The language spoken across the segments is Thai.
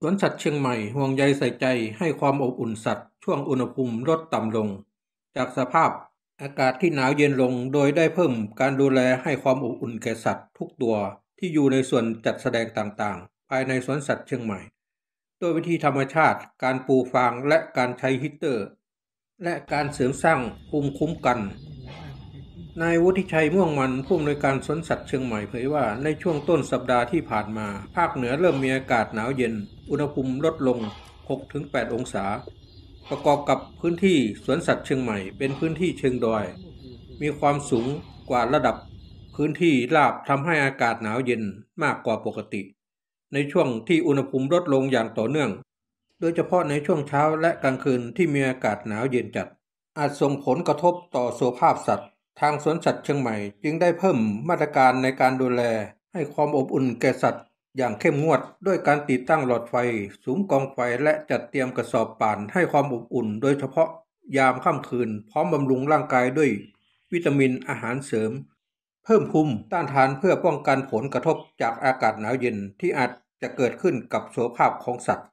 สวนสัตว์เชียงใหม่ห่วงใยใส่ใจให้ความอบอุ่นสัตว์ช่วงอุณหภูมิลดต่ำลง จากสภาพอากาศที่หนาวเย็นลงโดยได้เพิ่มการดูแลให้ความอบอุ่นแก่สัตว์ทุกตัวที่อยู่ในส่วนจัดแสดงต่างๆ ภายในสวนสัตว์เชียงใหม่โดยวิธีธรรมชาติ การปูฟางและการใช้ฮีตเตอร์ และการเสริมสร้างภูมิคุ้มกันนายวุฒิชัยม่วงมันผู้อำนวยการสวน สัตว์เชียงใหม่เผยว่าในช่วงต้นสัปดาห์ที่ผ่านมา ภาคเหนือเริ่มมีอากาศหนาวเย็น อุณหภูมิลดลง 6-8 องศา ประกอบกับพื้นที่สวนสัตว์เชียงใหม่ เป็นพื้นที่เชิงดอย มีความสูงกว่าระดับ พื้นที่ราบทำให้อากาศหนาวเย็นมากกว่าปกติ ในช่วงที่อุณหภูมิลดลงอย่างต่อเนื่อง โดยเฉพาะในช่วงเช้าและกลางคืนที่มีอากาศหนาวเย็นจัด อาจส่งผลกระทบต่อสุขภาพสัตว์ทางสวนสัตว์เชียงใหม่จึงได้เพิ่มมาตรการในการดูแลให้ความอบอุ่นแก่สัตว์อย่างเข้มงวดด้วยการติดตั้งหลอดไฟสูงกองไฟและจัดเตรียมกระสอบป่านให้ความอบอุ่นโดยเฉพาะยามค่ำคืนพร้อมบำรุงร่างกายด้วยวิตามินอาหารเสริม เพิ่มภูมิต้านทานเพื่อป้องกันผลกระทบจากอากาศหนาวเย็นที่อาจจะเกิดขึ้นกับสุขภาพของสัตว์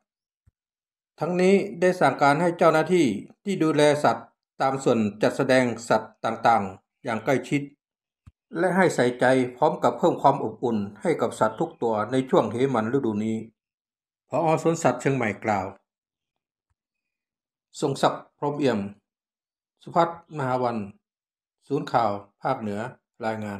ทั้งนี้ได้สั่งการให้เจ้าหน้าที่ที่ดูแลสัตว์ตามส่วนจัดแสดงสัตว์ต่างๆอย่างใกล้ชิด และให้ใส่ใจพร้อมกับเพิ่มความอบอุ่นให้กับสัตว์ทุกตัวในช่วงเหมันฤดูนี้ พออสวนสัตว์เชียงใหม่กล่าว ทรงศักดิ์พรมเอี่ยม สุพัฒนมหาวัน ศูนย์ข่าว ภาคเหนือ รายงาน